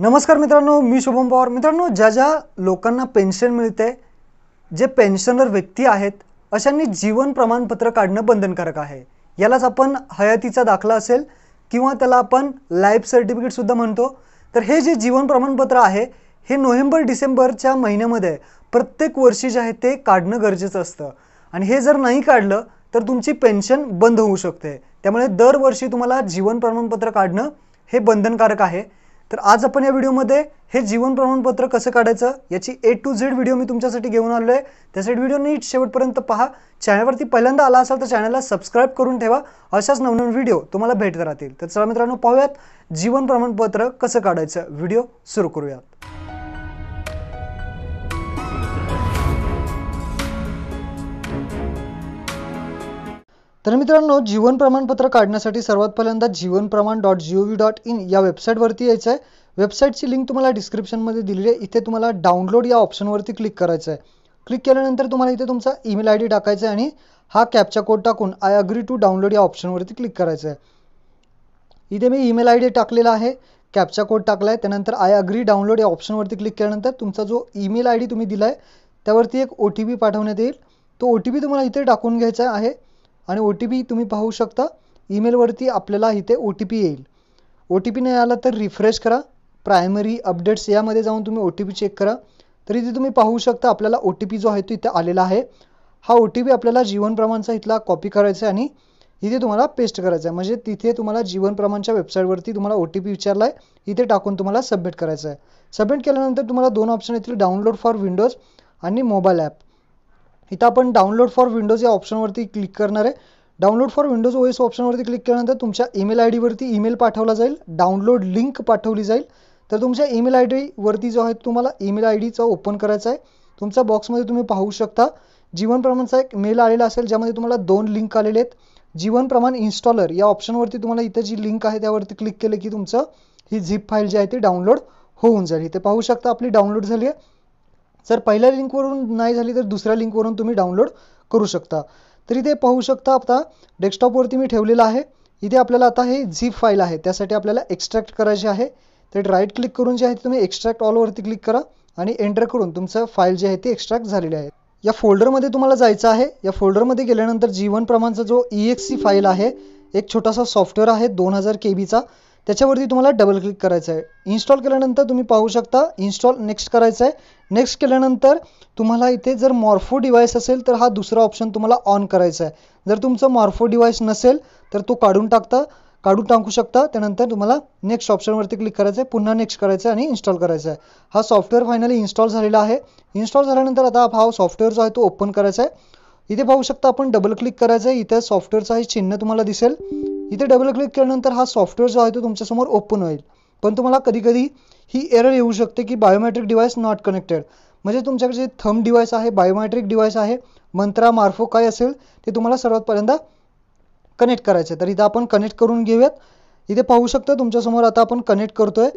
नमस्कार मित्रांनो मी शुभम पवार मित्रांनो ज्या ज्या लोकांना पेन्शन मिळते जे पेन्शनर व्यक्ती आहेत अशांनी जीवन प्रमाणपत्र काढणं बंधनकारक आहे यालाच आपण हयातीचा दाखला असेल किंवा त्याला आपण लाईफ सर्टिफिकेटसुद्धा म्हणतो तर हे जे जीवन प्रमाणपत्र आहे हे नोव्हेंबर डिसेंबरच्या महिन्यामध्ये प्रत्येक वर्षी जे आहे ते काढणं गरजेचं असतं आणि हे जर नाही काढलं तर तुमची पेन्शन बंद होऊ शकते त्यामुळे दरवर्षी तुम्हाला जीवन प्रमाणपत्र काढणं हे बंधनकारक आहे तर आज आपण या व्हिडिओमध्ये हे जीवन प्रमाणपत्र कसं काढायचं याची ए टू झेड व्हिडिओ मी तुमच्यासाठी घेऊन आलो आहे त्यासाठी व्हिडिओ नीट शेवटपर्यंत पहा चॅनलवरती पहिल्यांदा आला असाल तर चॅनलला सबस्क्राईब करून ठेवा अशाच नवनवीन व्हिडिओ तुम्हाला भेटत राहतील तर चला मित्रांनो पाहूयात जीवन प्रमाणपत्र कसं काढायचं व्हिडिओ सुरू करूयात तर मित्रांनो जीवन प्रमाणपत्र काढण्यासाठी सर्वात पहिल्यांदा Jeevan Pramaan dot G O V dot in या वेबसाईटवरती यायचं आहे वेबसाईटची लिंक तुम्हाला डिस्क्रिप्शनमध्ये दिली आहे इथे तुम्हाला डाउनलोड या ऑप्शनवरती क्लिक करायचं आहे क्लिक केल्यानंतर तुम्हाला इथे तुमचा ईमेल आय डी टाकायचा आहे आणि हा कॅपचा कोड टाकून आय अग्री टू डाउनलोड या ऑप्शनवरती क्लिक करायचं आहे इथे मी ईमेल आय डी टाकलेला आहे कॅपचा कोड टाकला आहे त्यानंतर आय अग्री डाउनलोड या ऑप्शनवरती क्लिक केल्यानंतर तुमचा जो ईमेल आय डी तुम्ही दिला आहे त्यावरती एक ओ टी पी पाठवण्यात येईल तो ओ टी पी तुम्हाला इथे टाकून घ्यायचा आहे आणि ओ टी पी तुम्ही पाहू शकता ईमेलवरती आपल्याला इथे ओ टी पी येईल ओ टी पी नाही आला तर रिफ्रेश करा प्रायमरी अपडेट्स यामध्ये जाऊन तुम्ही ओ टी पी चेक करा तर इथे तुम्ही पाहू शकता आपल्याला ओ टी पी जो आहे तो इथे आलेला आहे हा ओ टी पी आपल्याला जीवन प्रमाणचा इथला कॉपी करायचा आहे आणि इथे तुम्हाला पेस्ट करायचं आहे म्हणजे तिथे तुम्हाला जीवन प्रमाणच्या वेबसाईटवरती तुम्हाला ओ टी पी विचारला आहे इथे टाकून तुम्हाला सबमिट करायचं आहे सबमिट केल्यानंतर तुम्हाला दोन ऑप्शन येतील डाउनलोड फॉर विंडोज आणि मोबाईल ॲप इथं आपण डाउनलोड फॉर विंडोज या ऑप्शनवरती क्लिक करणार आहे download for Windows O S ऑप्शनवरती क्लिक केल्यानंतर तुमच्या ईमेल आय डीवरती ईमेल पाठवला जाईल डाउनलोड लिंक पाठवली जाईल तर तुमच्या ईमेल आय डीवरती जो आहे तुम्हाला ईमेल आय डीचा ओपन करायचा आहे तुमच्या बॉक्समध्ये तुम्ही पाहू शकता जीवन प्रमाणचा एक मेल आलेला असेल ज्यामध्ये तुम्हाला दोन लिंक आलेले आहेत जीवन प्रमाण इन्स्टॉलर या ऑप्शनवरती तुम्हाला इथं जी लिंक आहे त्यावरती क्लिक केलं की तुमचं ही झिप फाईल जी आहे ती डाउनलोड होऊन जाईल इथे पाहू शकता आपली डाउनलोड झाली आहे जर पहिल्या लिंकवरून नाही झाली तर दुसऱ्या लिंकवरून तुम्ही डाउनलोड करू शकता तर इथे पाहू शकता आता डेस्कटॉपवरती मी ठेवलेला आहे इथे आपल्याला आता हे झीप फाईल आहे त्यासाठी आपल्याला एक्स्ट्रॅक्ट करायची आहे तर राईट क्लिक करून जे आहे तुम्ही एक्स्ट्रॅक्ट ऑलवरती क्लिक करा आणि एंटर करून तुमचं फाईल जे आहे ते एक्स्ट्रॅक्ट झालेले आहे या फोल्डरमध्ये तुम्हाला जायचं आहे या फोल्डरमध्ये गेल्यानंतर जीवन प्रमाणचा जो ई एक्स सी फाईल आहे एक छोटासा सॉफ्टवेअर आहे दोन हजार के बीचा त्याच्यावरती तुम्हाला डबल क्लिक करायचं आहे इन्स्टॉल केल्यानंतर तुम्ही पाहू शकता इन्स्टॉल नेक्स्ट करायचं आहे नेक्स्ट केल्यानंतर तुम्हाला इथे जर मॉर्फो डिवाइस असेल तर हा दुसरा ऑप्शन तुम्हाला ऑन करायचा आहे जर तुमचं मॉर्फो डिव्हाइस नसेल तर तो काढून टाकता काढून टाकू शकता त्यानंतर तुम्हाला नेक्स्ट ऑप्शनवरती क्लिक करायचं आहे पुन्हा नेक्स्ट करायचं आहे आणि इन्स्टॉल करायचं आहे हा सॉफ्टवेअर फायनली इन्स्टॉल झालेला आहे इन्स्टॉल झाल्यानंतर आता हा सॉफ्टवेअर जो आहे तो ओपन करायचा आहे इथे पाहू शकता आपण डबल क्लिक करायचं आहे इथे सॉफ्टवेअरचं हे चिन्ह तुम्हाला दिसेल इथे डबल क्लिक केल्यानंतर हा सॉफ्टवेअर जो आहे तो तुमच्यासमोर ओपन होईल पण तुम्हाला कधी कधी ही एरर येऊ शकते की बायोमॅट्रिक डिवाइस नॉट कनेक्टेड म्हणजे तुमच्याकडे जे थंब डिव्हाइस आहे बायोमॅट्रिक डिवाइस आहे मंत्रा मार्फो काय असेल ते तुम्हाला सर्वात पहिल्यांदा कनेक्ट करायचं आहे तर इथं आपण कनेक्ट करून घेऊयात इथे पाहू शकता तुमच्यासमोर आता आपण कनेक्ट करतोय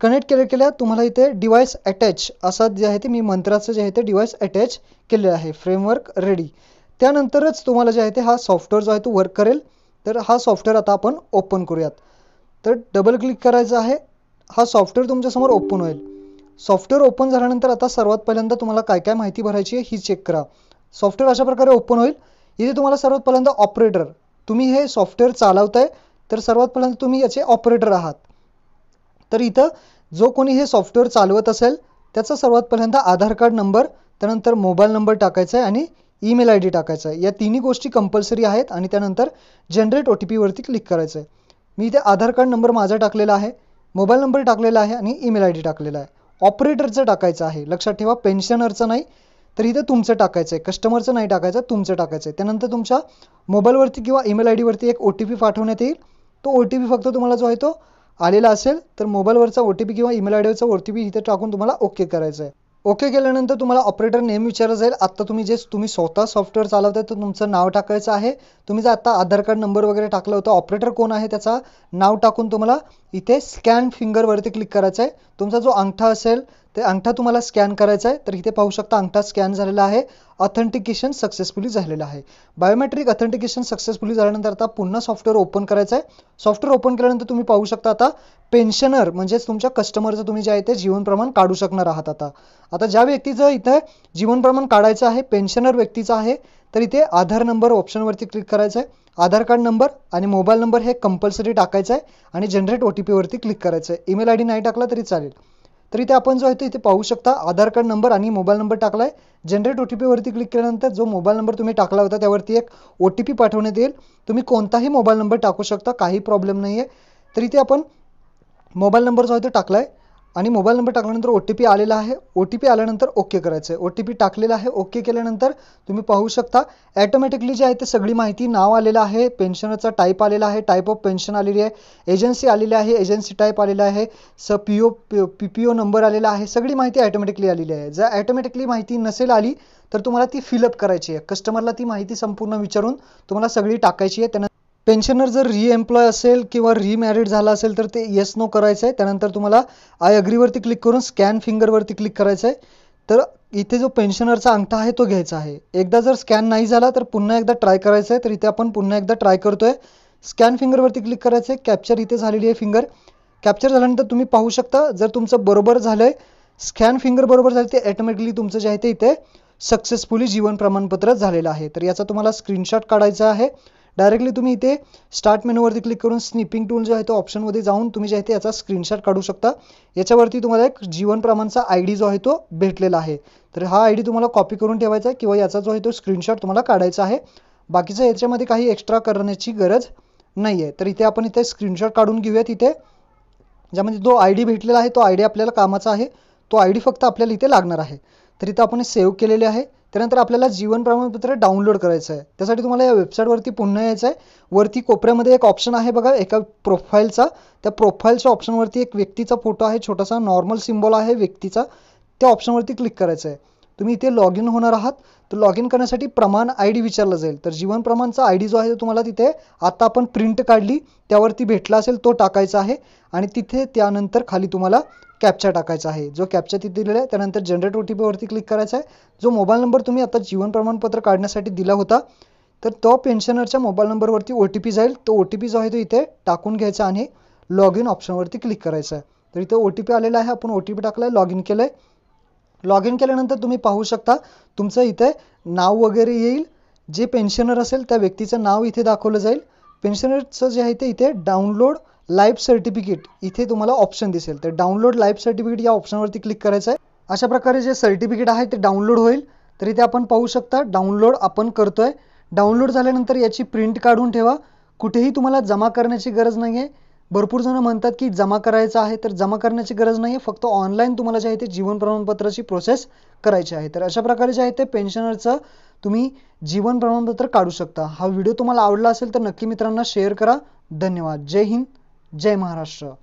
कनेक्ट केल्या केल्या तुम्हाला इथे डिवाइस अटॅच असा जे आहे ते मी मंत्राचं जे आहे ते डिवाइस अटॅच केलेलं आहे फ्रेमवर्क रेडी त्यानंतरच तुम्हाला जे आहे ते हा सॉफ्टवेअर जो आहे तो वर्क करेल तर हा सॉफ्टवेअर आता आपण ओपन करूयात तर डबल क्लिक करायचं आहे हा सॉफ्टवेअर तुमच्यासमोर ओपन होईल सॉफ्टवेअर ओपन झाल्यानंतर आता सर्वात पहिल्यांदा तुम्हाला काय काय माहिती भरायची आहे ही चेक करा सॉफ्टवेअर अशा प्रकारे ओपन होईल इथे तुम्हाला सर्वात पहिल्यांदा ऑपरेटर तुम्ही हे सॉफ्टवेअर चालवताय तर सर्वात पहिल्यांदा तुम्ही याचे ऑपरेटर आहात तर इथं जो कोणी हे सॉफ्टवेअर चालवत असेल त्याचा सर्वात पहिल्यांदा आधार कार्ड नंबर त्यानंतर मोबाईल नंबर टाकायचा आहे आणि ईमेल आय डी टाकायचा आहे या तिन्ही गोष्टी कंपल्सरी आहेत आणि त्यानंतर जनरेट ओ टी पीवरती क्लिक करायचं आहे मी इथे आधार कार्ड नंबर माझा टाकलेला आहे मोबाईल नंबर टाकलेला आहे आणि ईमेल आय डी टाकलेला आहे ऑपरेटरचं टाकायचं आहे लक्षात ठेवा पेन्शनरचं नाही तर इथं तुमचं टाकायचं आहे कस्टमरचं नाही टाकायचं तुमचं टाकायचं आहे त्यानंतर तुमच्या मोबाईलवरती किंवा ईमेल आय डीवरती एक ओ टी पी पाठवण्यात येईल तो ओ टी पी फक्त तुम्हाला जो आहे तो आलेला असेल तर मोबाईलवरचा ओ टी पी किंवा ईमेल आय डीवरचा ओ टी पी इथे टाकून तुम्हाला ओके करायचं आहे ओके केल्यानंतर तुम्हाला ऑपरेटर नेम विचारला जाईल आत्ता तुम्ही जे तुम्ही स्वतः सॉफ्टवेअर चालवताय तर तुमचं नाव टाकायचं आहे तुम्ही जर आत्ता आधार कार्ड नंबर वगैरे टाकला होता ऑपरेटर कोण आहे त्याचा नाव टाकून तुम्हाला इथे स्कॅन फिंगरवरती क्लिक करायचं आहे तुमचा जो अंगठा असेल ते अंगठा तुम्हाला स्कॅन करायचा आहे तर इथे पाहू शकता अंगठा स्कॅन झालेला आहे ऑथेंटिकेशन सक्सेसफुली झालेलं आहे बायोमेट्रिक ऑथेंटिकेशन सक्सेसफुली झाल्यानंतर आता पुन्हा सॉफ्टवेअर ओपन करायचं आहे सॉफ्टवेअर ओपन केल्यानंतर तुम्ही पाहू शकता आता पेन्शनर म्हणजेच तुमच्या कस्टमरचं तुम्ही जे आहे ते जीवन प्रमाण काढू शकणार आहात आता आता ज्या व्यक्तीचं इथे जीवन प्रमाण काढायचं आहे पेन्शनर व्यक्तीचं आहे तर इथे आधार नंबर ऑप्शनवरती क्लिक करायचं आहे आधार कार्ड नंबर आणि मोबाईल नंबर हे कंपल्सरी टाकायचं आहे आणि जनरेट ओ टी पीवरती क्लिक करायचं आहे ईमेल आय डी नाही टाकला तरी चालेल तर इथे आपण जो आहे तो इथे पाहू शकता आधार कार्ड नंबर आणि मोबाईल नंबर टाकला आहे जनरेट ओ टी पीवरती क्लिक केल्यानंतर जो मोबाईल नंबर तुम्ही टाकला होता त्यावरती एक ओ टी पी पाठवण्यात येईल तुम्ही कोणताही मोबाईल नंबर टाकू शकता काही प्रॉब्लेम नाही आहे तर इथे आपण मोबाईल नंबर जो आहे तो टाकला आहे आणि मोबाईल नंबर टाकल्यानंतर ओ टी पी आलेला आहे ओ टी पी आल्यानंतर ओके करायचं आहे ओ टी पी टाकलेला आहे ओके केल्यानंतर तुम्ही पाहू शकता ॲटोमॅटिकली जे आहे ते सगळी माहिती नाव आलेलं आहे पेन्शनरचा टाईप आलेला आहे टाईप ऑफ पेन्शन आलेली आहे एजन्सी आलेली आहे एजन्सी टाईप आलेला आहे S P O P P O number आलेला आहे सगळी माहिती ॲटोमॅटिकली आलेली आहे जर ॲटोमॅटिकली माहिती नसेल आली तर तुम्हाला ती फिलअप करायची आहे कस्टमरला ती माहिती संपूर्ण विचारून तुम्हाला सगळी टाकायची आहे त्यानंतर पेन्शनर जर रिएम्प्लॉय असेल किंवा रिमॅरिड झाला असेल तर ते येस नो करायचं आहे त्यानंतर तुम्हाला आय अग्रीवरती क्लिक करून स्कॅन फिंगरवरती क्लिक करायचं आहे तर इथे जो पेन्शनरचा अंगठा आहे तो घ्यायचा आहे एकदा जर स्कॅन नाही झाला तर पुन्हा एकदा ट्राय करायचं आहे तर इथे आपण पुन्हा एकदा ट्राय करतो आहे स्कॅन फिंगरवरती क्लिक करायचं आहे कॅप्चर इथे झालेली आहे फिंगर कॅप्चर झाल्यानंतर तुम्ही पाहू शकता जर तुमचं बरोबर झालं आहे स्कॅन फिंगर बरोबर झाले ते ॲटोमॅटिकली तुमचं जे आहे ते इथे सक्सेसफुली जीवन प्रमाणपत्र झालेलं आहे तर याचा तुम्हाला स्क्रीनशॉट काढायचा आहे डायरेक्टली तुम्ही इथे स्टार्ट मेनूवरती क्लिक करून स्निपिंग टूल जो आहे तो ऑप्शनमध्ये जाऊन तुम्ही जे आहे ते याचा स्क्रीनशॉट काढू शकता याच्यावरती तुम्हाला एक जीवन प्रमाणचा आय डी जो आहे तो भेटलेला आहे तर हा आय डी तुम्हाला कॉपी करून ठेवायचा आहे किंवा याचा जो आहे तो स्क्रीनशॉट तुम्हाला काढायचा आहे बाकीचं याच्यामध्ये काही एक्स्ट्रा करण्याची गरज नाही आहे तर इथे आपण इथे स्क्रीनशॉट काढून घेऊयात इथे ज्यामध्ये जो आय डी भेटलेला आहे तो आय डी आपल्याला कामाचा आहे तो आय डी फक्त आपल्याला इथे लागणार आहे तर इथं आपण सेव्ह केलेले आहे त्यानंतर आपल्याला जीवन प्रमाणपत्र डाउनलोड करायचं आहे त्यासाठी तुम्हाला या वेबसाईटवरती पुन्हा यायचं आहे वरती कोपऱ्यामध्ये एक ऑप्शन आहे बघा एका प्रोफाईलचा त्या प्रोफाईलच्या ऑप्शनवरती एक व्यक्तीचा फोटो आहे छोटासा नॉर्मल सिम्बॉल आहे व्यक्तीचा त्या ऑप्शनवरती क्लिक करायचं आहे तुम्ही इथे लॉग इन होणार आहात तर लॉग इन करण्यासाठी प्रमाण आय डी विचारला जाईल तर जीवन प्रमाणचा आय डी जो आहे तो तुम्हाला तिथे आता आपण प्रिंट काढली त्यावरती भेटला असेल तो टाकायचा आहे आणि तिथे त्यानंतर खाली तुम्हाला कॅप्चा टाकायचा आहे जो कॅप्चा तिथे दिलेला आहे त्यानंतर जनरेट ओ टी पीवरती क्लिक करायचा आहे जो मोबाईल नंबर तुम्ही आता जीवन प्रमाणपत्र काढण्यासाठी दिला होता तर तो पेन्शनरच्या मोबाईल नंबरवरती ओ टी पी जाईल तो ओ टी पी जो आहे तो इथे टाकून घ्यायचा आणि लॉग इन ऑप्शनवरती क्लिक करायचं आहे तर इथे ओ टी पी आलेला आहे आपण ओ टी पी टाकला आहे लॉग इन केलं आहे लॉग इन केल्यानंतर तुम्ही पाहू शकता तुमचं इथे नाव वगैरे येईल जे पेन्शनर असेल त्या व्यक्तीचं नाव इथे दाखवलं जाईल पेन्शनरचं जे आहे ते इथे डाउनलोड लाईफ सर्टिफिकेट इथे तुम्हाला ऑप्शन दिसेल तर डाउनलोड लाईफ सर्टिफिकेट या ऑप्शनवरती क्लिक करायचं आहे अशा प्रकारे जे सर्टिफिकेट आहे ते डाउनलोड होईल तरी ते आपण पाहू शकता डाउनलोड आपण करतोय डाउनलोड झाल्यानंतर याची प्रिंट काढून ठेवा कुठेही तुम्हाला जमा करण्याची गरज नाही आहे भरपूर जण म्हणतात की जमा करायचं आहे तर जमा करण्याची गरज नाही आहे फक्त ऑनलाईन तुम्हाला जे आहे ते जीवन प्रमाणपत्राची प्रोसेस करायची आहे तर अशा प्रकारे जे आहे ते पेन्शनरचं तुम्ही जीवन प्रमाणपत्र काढू शकता हा व्हिडिओ तुम्हाला आवडला असेल तर नक्की मित्रांना शेअर करा धन्यवाद जय हिंद जय महाराष्ट्र